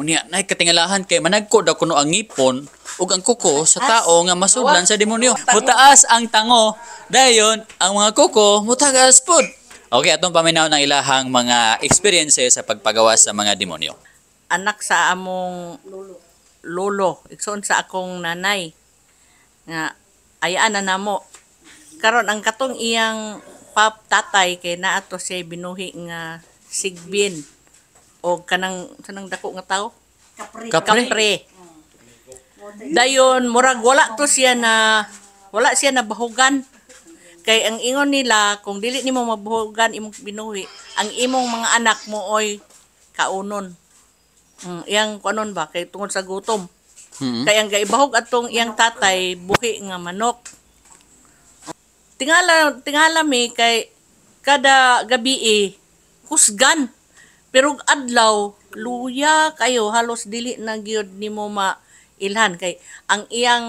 Unya nay katingalahan kay managkod ako no ang ipon ug ang kuko sa tao nga masudlan sa demonyo. Mutaas ang tango dayon ang mga kuko mutagas pud. Okay, atong paminaw ng ilahang mga experiences sa pagpagawas sa mga demonyo. Anak sa among lolo. Lolo, ikson sa akong nanay nga ayaan na namo. Karon ang katong iyang pap tatay kay naato siya binuhi nga sigbin o kanang sanang dako nga tao kapre kapre, kapre. Mm. dayon murag wala to siya na wala siya na bahugan kay ang ingon nila kung dili nimo mabuhugan imong binuhi ang imong mga anak mo oy kaunon mm, yang kuanon ba kay tungod sa gutom mm-hmm. kay ang gaibahog atong iyang tatay buhi nga manok tingala tingala mi kay kada gabi eh, kusgan. Pero adlaw, luya kayo, halos dili na gyud nimo ma ilhan kay ang iyang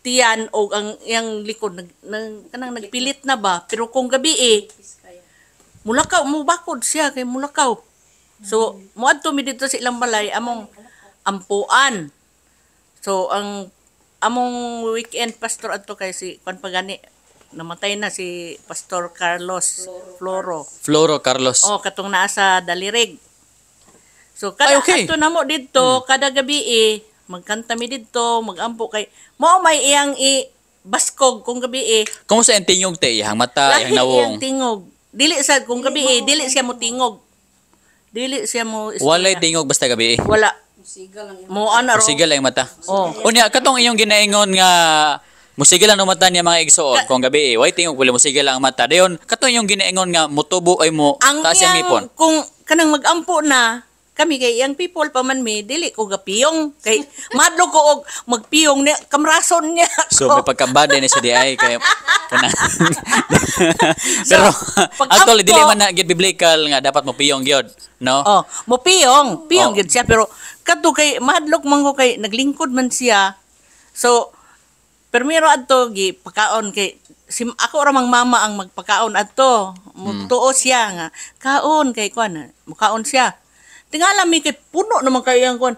tiyan o ang iyang likod nang nag kanang nagpilit na ba pero kung gabi eh, mulakaw mo bakod siya kay mulakaw so moadto mi dito sa ilang balay among ampuan so ang among weekend pastor adto kay si kan pagani namatay na si Pastor Carlos Floro. Floro Carlos. Oh, katong naa sa Dalirig. So kada Ay, okay. ato na mo hmm. kada gabi eh, magkanta mi dito, magampo kay mo may iyang i baskog kung gabi eh. Kung sa tingog te iyang mata, iyang nawong. Iyang tingog. Dili sa kung gabi eh, dili siya mo tingog. Dili siya mo istorya. Walay tingog basta gabi eh. Wala. Sigal lang yung mata. Mo ana ro. Sigal lang yung mata. Oh. Unya katong iyong ginaingon nga Musigilan umatan niya mga igsuon. kung gabi eh. Wait tingog pula musigilan ang mata. Dayon kato yung ginaingon nga mutubo ay mo ang taas yang ipon. Kung kanang magampo na kami kay yang people pa man may dili ko gapiyong kay madlo ko og magpiyong ni kamrason niya ako. so may pagkabade ni sa DI kay kana pero so, actually dili man na gid biblical nga dapat mo piyong gyud no oh mo piyong piyong oh. gyud siya pero kadto kay madlok man ko kay naglingkod man siya so pero miro adto gi pakaon kay si ako ra mang mama ang magpakaon adto. Mutuo mm. siya nga kaon kay kuan, mukaon siya. Tingala mi kay puno naman kay ang kuan.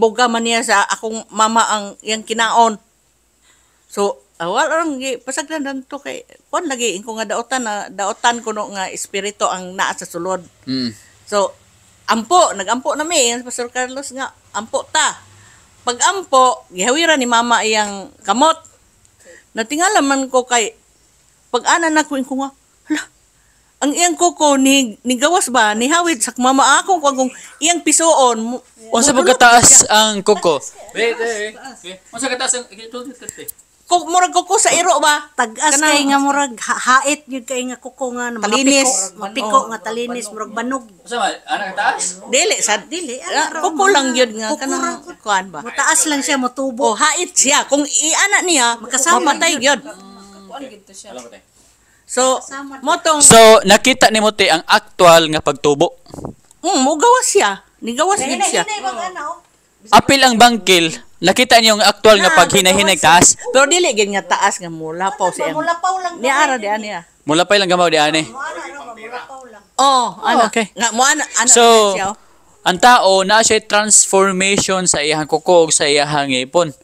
boga man niya sa akong mama ang yang kinaon. So awal ah, orang gi pasagdan danto kay kon lagi ingko nga daotan na daotan kuno nga espiritu ang naa sa sulod. Mm. So ampo, nagampo na mi Pastor Carlos nga ampo ta pagampo, gihawira ni mama iyang kamot. na tingala man ko kay pag-ana na ko nga, hala, ang iyang koko ni, ni gawas ba, ni hawid, sak mama akong kung iyang pisoon. Yeah. Unsa pagkataas ang koko? Wait, wait, wait. Unsa kataas ang, ko murag kuko sa iro ba tagas kay nga murag hait yun kay nga kuko nga na mga Talinis. piko, nga talinis murag banog Sa man, anak taas? Dili sad dili Ah, ano, kuko lang yun nga Kuko ra. kanang kuan ba. mataas lang siya O oh, hait siya kung iana niya Makasama mapatay yun. So motong So, nakita ni Muti ang actual nga pagtubo. mm, mo gawas siya. Nigawas gid siya. bang ano? Apil ang bangkil, Nakita niyo ang actual nga ah, pag hinahinakas. Pero dili gid nga taas nga mula pa si Ang. Mula pa lang. Ni ara ah. di ani. Mula pa lang gamaw di ani. Oh, ano. Okay. Nga mo ana ana. So ano oh? ang tao na siya transformation sa iyang kukog sa iyang ipon.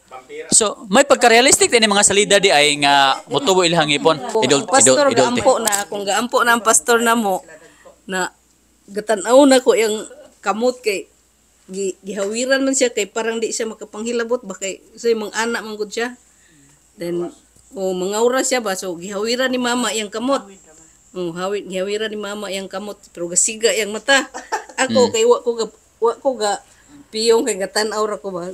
So, may pagka-realistic din mga salida di ay nga mutubo ilang ipon. Idol, pastor, idol, idol, gaampo na, kung gaampo na ang pastor na mo, na gatanaw na ko yung kamot kay gi, gihawiran man siya kay parang di siya makapanghilabot ba kay say mang anak man gud siya then o oh, mangawra siya ba so gihawiran ni mama yang kamot oh hawit gihawiran ni mama yang kamot pero gasiga yang mata ako hmm. kay wa ko ga wa ko ga piyong kay gatan aura ko ba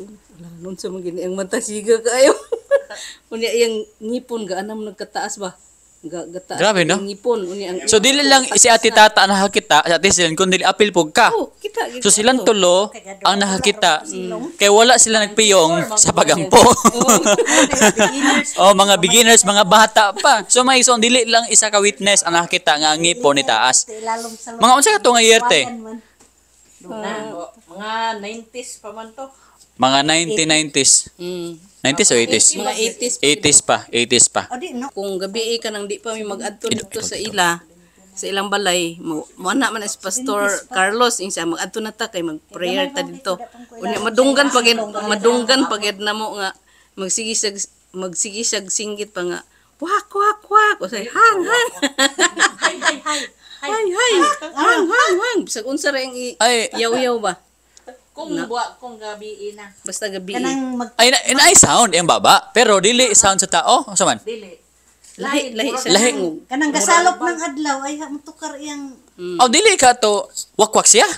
nun sa mga ang mata siga kayo unya yang ngipon ga anam nagkataas ba gata Grabe, no? ngipon uni ang So dili lang si Ate Tata ang nakakita, si Ate Silan kundi apil pug ka. Oh, kita gid. So silan tulo ang nakakita. Mm. Kay wala sila nagpiyong sa pagampo. Oh, oh, mga beginners, mga bata pa. So may so dili lang isa ka witness ang nakakita nga ang ngipon ni taas. Mga unsa ka to nga yerte? Uh, mga 90s pa man to. Mga 1990s. Mm. 90s o 80s? Mga 80s. 80s pa, 80s pa. O di, no? Kung gabi eh, ka nang di pa may mag-adto dito sa ila, sa ilang balay, mo, mo na man si Pastor Carlos, yung siya, mag-adto na ta, kay mag-prayer ta dito. Unya, madunggan pag, madunggan pag na mo nga, magsigisag, magsigisag singgit pa nga, wak, wak, wak, o say, hang, hang. Hay, hay, hay. Hay, hay. Hang, hang, hang. Bisag unsa ra yung yaw-yaw ba? Kung na. buwa, kung gabi na. Basta gabi. Kanang mag Ay, na, na sound yung eh, baba. Pero dili ah. sound sa tao. Ano man? Dili. Lahi, lahi, lahi. lahi. Kanang gasalok ng adlaw ay matukar iyang Mm. Oh, dili ka to Wak-wak siya.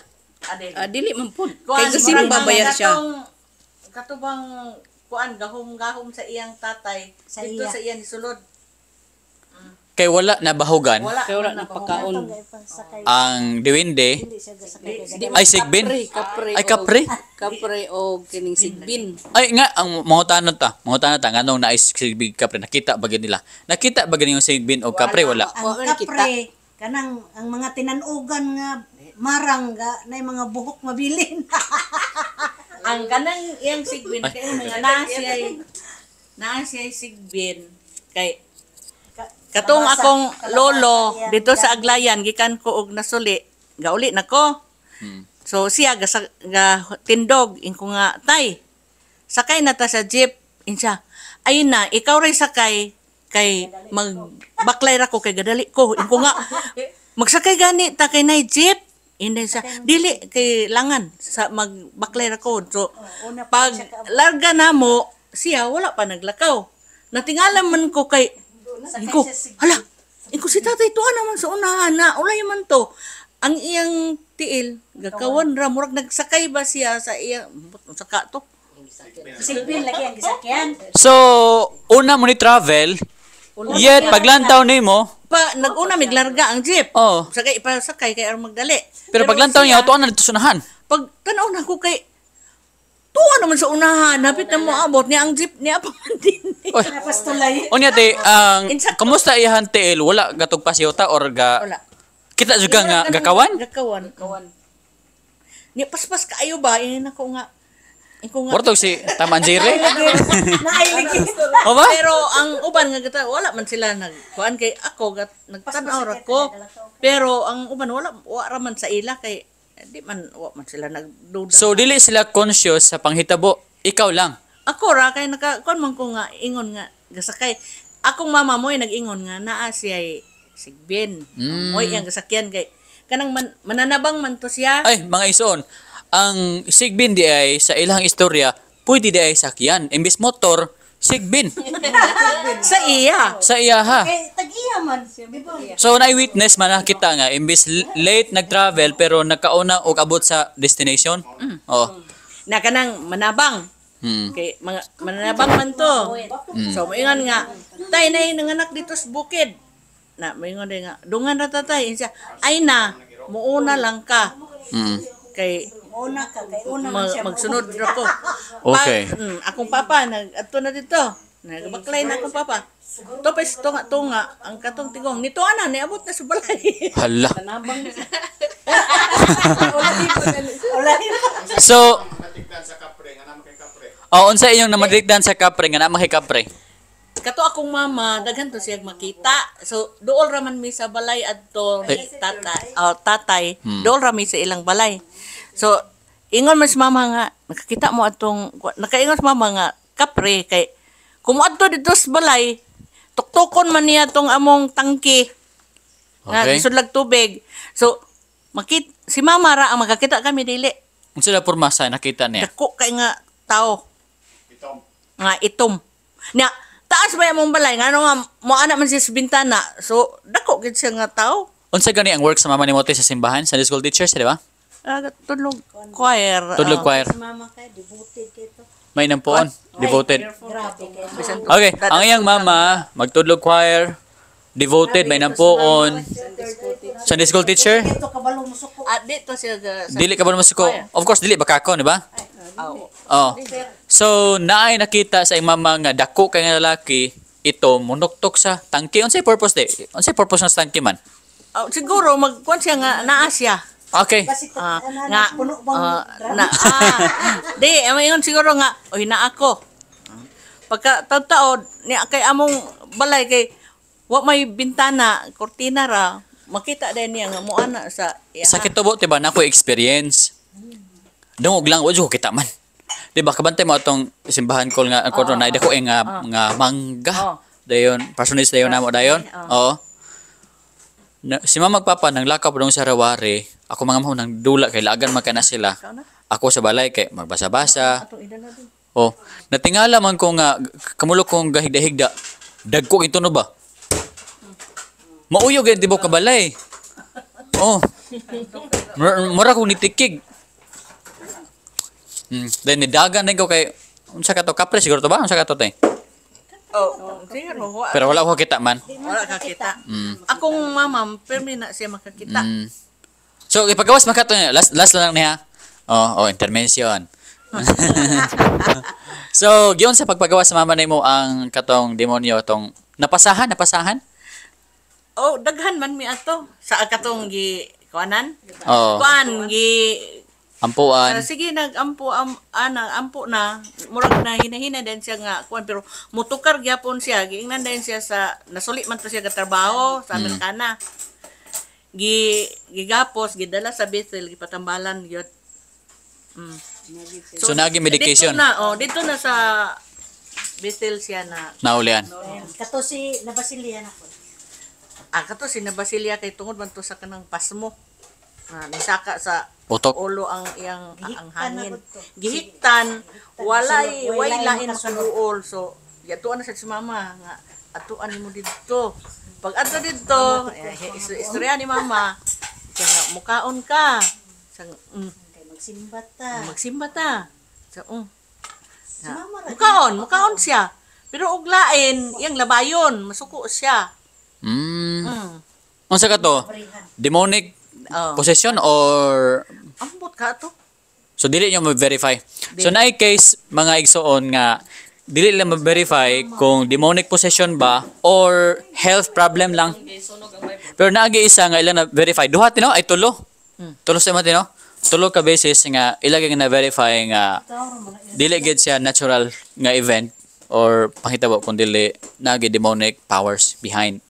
Adili. Ah, ah, dili man pud. Kay babayar siya. Katubang kuan gahom-gahom sa iyang tatay sa dito iya. sa iyang sulod kay wala na bahugan wala kay wala na pagkaon ang diwinde ay sigbin ay kapre kapre o kining sigbin ay nga ang mangutan ta mangutan ta nganong na sigbin kapre nakita ba nila nakita ba yung sigbin o kapre wala ang kapre kanang ang mga tinanugan nga marang ga na mga buhok mabilin ang kanang iyang sigbin kay mga na siya sigbin kay Katong Kalabasa. akong lolo Kalabasa. dito sa Aglayan gikan ko og nasuli. Gauli nako. Hmm. So siya ga, ga tindog inko nga tay. Sakay na ta sa jeep insa. Ayun na ikaw ray sakay kay magbaklay ra ko kay gadali ko inko nga magsakay gani ta kay nay jeep Inday sa dili kay langan sa magbaklay ra ko. So oh, pag larga na mo siya wala pa naglakaw. Natingala man ko kay Ingko, hala, ingko si tatay tuha naman sa unahan na, ulay man to. Ang iyang tiil, gakawan ra, murag nagsakay ba siya sa iyang, saka to. Silbin lagi ang gisakyan. So, una mo ni travel, Yet, paglantaw ni mo, pa naguna mig larga ang jeep. Oh. Sakay pa sakay kay magdali. Pero, Pero paglantaw niya, tuan na dito sunahan. Pag tanaw na ko kay Tuwa naman sa unahan, napit na mo abot ni ang jeep niya pa man din. Oy. Napastulay. Unya te, ang kamusta iyahan TL? Wala gatog pasyota or ga Wala. Kita juga nga gakawan? Gakawan. Gakawan. Ni paspas kaayo ba ini eh, nako nga Ikaw nga. Porto si Taman Jire. Nailig. O Pero ang uban nga kita wala man sila nag kuan kay ako gat nagtan ko. Pero ang uban wala wa man sa ila kay Di man, wa man sila nagduda. So, dili sila conscious sa panghitabo. Ikaw lang. Ako ra, kay naka, kon man ko nga, ingon nga, gasakay. Akong mama mo nagingon nga, naa siya ay sigbin. Mm. Moy ang gasakyan kay, kanang man, mananabang man to siya. Ay, mga ison, ang sigbin di ay sa ilang istorya, pwede di ay sakyan. Imbis motor, Sigbin. sa iya. Sa iya ha. Eh, tag-iya man. So, na-witness man nakita nga, imbis late nag-travel, pero nakauna o abot sa destination. Mm. Oh. Na kanang manabang. Hmm. Kay mga mananabang man to. Mm. So moingon nga tay na ng anak dito sa bukid. Na moingon din nga dungan na tatay siya. Ay na muuna lang ka. Mm. Kay Una ka, kay una Mag, siya magsunod ra ko. okay. Pa, mm, akong papa nag adto na dito. Nagbaklay na akong papa. Topes tunga tunga ang katong tigong nito ana ni abot na sa balay. Hala. Tanabang. so Oh, unsa inyong namadikdan sa Kapre nga naman Kapre? Kato akong mama, daghan to siyang makita. So, dool raman mi sa balay adto tatay, oh, tatay. Hmm. Dool ra mi sa ilang balay. So, ingon man si mama nga, nakakita mo atong, nakaingon si mama nga, kapre, kay, kumuadto dito sa balay, tuktukon man niya tong among tangke, okay. nga isudlag tubig. So, makit, si mama ra ang makakita kami dili. Ang sila pormasa, nakita niya? Dako kay nga tao. Itom. Nga itom. Nga, taas ba yung balay? Nga ano nga, moana man siya sa bintana. So, dako kid siya nga tao. Unsa gani ang work sa mama ni Mote sa simbahan, sa school teacher, di ba? Uh, tulog choir. Tulog oh. choir. Si mama ka, devoted kito. May nampuan, oh. devoted. Okay, ang iyang mama, magtulog choir, devoted, may nampuon. Sunday school teacher? Ah, dito siya. Dili ka ba masuko? Of course, dili baka ako, di ba? Ah, oh. So, naay nakita sa imama nga dako kay nga lalaki, ito munoktok sa tangke. Unsay purpose di? Unsay purpose ng tangke man? Oh, siguro magkuan siya nga naa siya. Okay. Uh, nga uh, na ah, di amayon eh, siguro nga oy na ako. Pagka tataod ni kay among balay kay wa may bintana, kortina ra, makita din niya nga mo ana sa iya. Sa kitubo tiba na ko experience. Dungog lang wa ko kita man. Di ba kabantay mo atong simbahan ko nga ang oh, ah, na ko eh, nga nga mangga. Oh. Dayon, personis dayon mo, dayon. Oo. Oh. Oh na, si Mama Papa nang lakaw dong sa rawari, ako mga mahon nang dula kay lagan man kana sila. Ako sa balay kay magbasa-basa. Oh, natingala man ko nga kamulo kong gahigda-higda. Dagko ito no ba? Mauyog eh, di ba kabalay? Oh. Mura ko nitikig. Hmm. Then nidagan din ko kay unsa ka to kapres siguro to ba? Unsa ka to tay? Oh, Pero wala ko kita man. Wala ka kita. Mm. Akong mama, permi na siya makakita. Mm. So, ipagawas makato niya. Last, last lang niya. Oh, oh, intervention. so, giyon sa pagpagawas sa mama nimo ang katong demonyo tong napasahan, napasahan? Oh, daghan man mi ato sa katong gi kuanan. Oh. Kuan gi Ampuan. Uh, sige nagampo am ana ah, ampo na murag na hinahina din siya nga kuan pero mutukar gyapon siya giingnan din siya sa nasulit man to siya ka trabaho sa mm. Amerikana. Mm. Gi gigapos gidala sa Bethel gipatambalan gyud. Mm. So, so nagi medication. Dito na oh dito na sa Bethel siya na naulian. Kato si na Basilia na ako. Ah kato si na Basilia kay tungod man to sa kanang pasmo. Ah, nga misaka sa Utok. ulo ang iyang ang hangin gihiktan walay way lain sa duol so yatuan na sa si mama nga atuan mo didto pag ato didto eh, istorya ni mama kaya mukaon ka sang mm, magsimba ta magsimba ta so um, mm. mukaon mukaon siya pero lain iyang labayon masuko siya mm. mm. Unsa ka to? Demonic Oh. Possession or ambot ka to. So dili nyo ma-verify. So naay case mga igsoon nga dili lang ma-verify kung demonic possession ba or health problem lang. Pero naagi isa nga ila na verify. Duha tino ay tulo. Hmm. Tulo sa tino. Tulo ka basis nga ilagay nga na verify nga dili gid siya natural nga event or pangitabo kung dili nagi demonic powers behind.